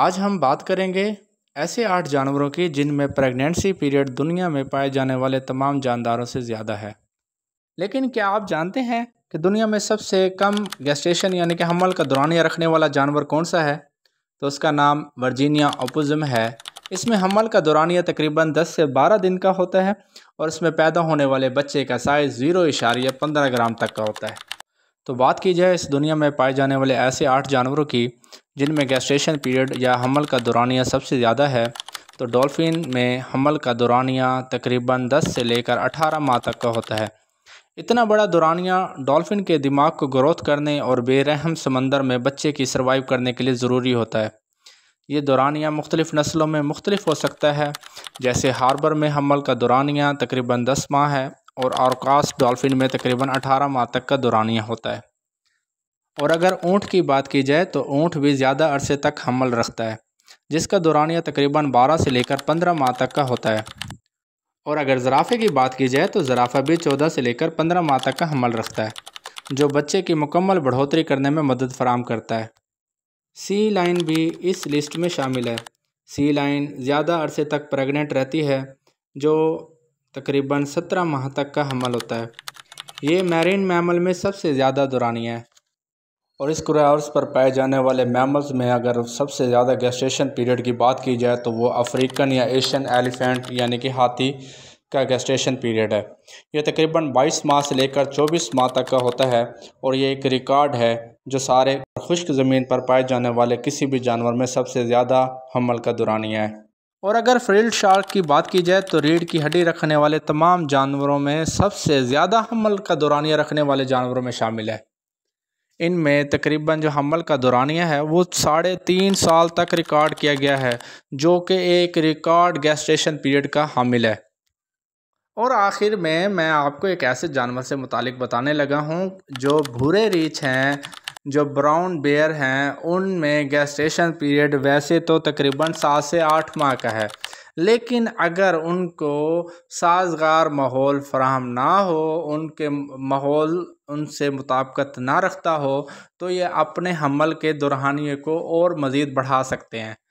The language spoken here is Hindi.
आज हम बात करेंगे ऐसे आठ जानवरों की जिनमें प्रेगनेंसी पीरियड दुनिया में पाए जाने वाले तमाम जानदारों से ज़्यादा है लेकिन क्या आप जानते हैं कि दुनिया में सबसे कम गेस्टेशन यानी कि हमल का दौरानिया रखने वाला जानवर कौन सा है तो उसका नाम वर्जीनिया ओपोजम है इसमें हमल का दौरानिया तकरीबन 10 से 12 दिन का होता है और इसमें पैदा होने वाले बच्चे का साइज़ ज़ीरो इशारिया पंद्रह ग्राम तक का होता है तो बात की जाए इस दुनिया में पाए जाने वाले ऐसे आठ जानवरों की जिनमें गैस्ट्रेशन पीरियड या हमल का दौरानिया सबसे ज़्यादा है तो डॉल्फ़िन में हमल का दौरानिया तकरीबन 10 से लेकर 18 माह तक का होता है इतना बड़ा दौरानिया डॉल्फ़िन के दिमाग को ग्रोथ करने और बेरहम समंदर में बच्चे की सर्वाइव करने के लिए ज़रूरी होता है ये दौरानिया मुख्तलिफ़ नस्लों में मुख्तलिफ हो सकता है जैसे हार्बर में हमल का दौरानिया तकरीबन दस माह है और आरकास डॉल्फ़िन में तकरीबन अठारह माह तक का दौरानिया होता है और अगर ऊँट की बात की जाए तो ऊँट भी ज़्यादा अरसे तक हमल रखता है जिसका दौरान यह तकरीबन 12 से लेकर 15 माह तक का होता है और अगर ज़राफ़े की बात की जाए तो ज़राफ़ा भी 14 से लेकर 15 माह तक का हमल रखता है जो बच्चे की मुकम्मल बढ़ोतरी करने में मदद फराम करता है सी लाइन भी इस लिस्ट में शामिल है सी लाइन ज़्यादा अरसे तक प्रेगनेंट रहती है जो तकरीबन सत्रह माह तक का हमल होता है ये मैरिन मैमल में सबसे ज़्यादा दुरानियाँ है और इस क्रय अर्स पर पाए जाने वाले मैमल्स में अगर सबसे ज़्यादा गेस्टेशन पीरियड की बात की जाए तो वो अफ्रीकन या एशियन एलिफेंट यानी कि हाथी का गेस्टेशन पीरियड है ये तकरीबन 22 माह से लेकर 24 माह तक का होता है और ये एक रिकॉर्ड है जो सारे खुश्क ज़मीन पर पाए जाने वाले किसी भी जानवर में सबसे ज़्यादा हमल का दुरानिया है और अगर फ्रील शार्क की बात की जाए तो रीढ़ की हड्डी रखने वाले तमाम जानवरों में सबसे ज़्यादा हमल का दुरानिया रखने वाले जानवरों में शामिल है इनमें तकरीबन जो हमल का दौरानिया है वो साढ़े तीन साल तक रिकॉर्ड किया गया है जो कि एक रिकॉर्ड गैस्ट्रेशन पीरियड का हामिल है और आखिर में मैं आपको एक ऐसे जानवर से मुतालिक बताने लगा हूँ जो भूरे रीछ हैं जो ब्राउन बेयर हैं उनमें गैस्ट्रेशन पीरियड वैसे तो तकरीबन सात से आठ माह का है लेकिन अगर उनको साजगार माहौल फराहम ना हो उनके माहौल उनसे मुताबकत ना रखता हो तो ये अपने हमल के दौरानिये को और मज़ीद बढ़ा सकते हैं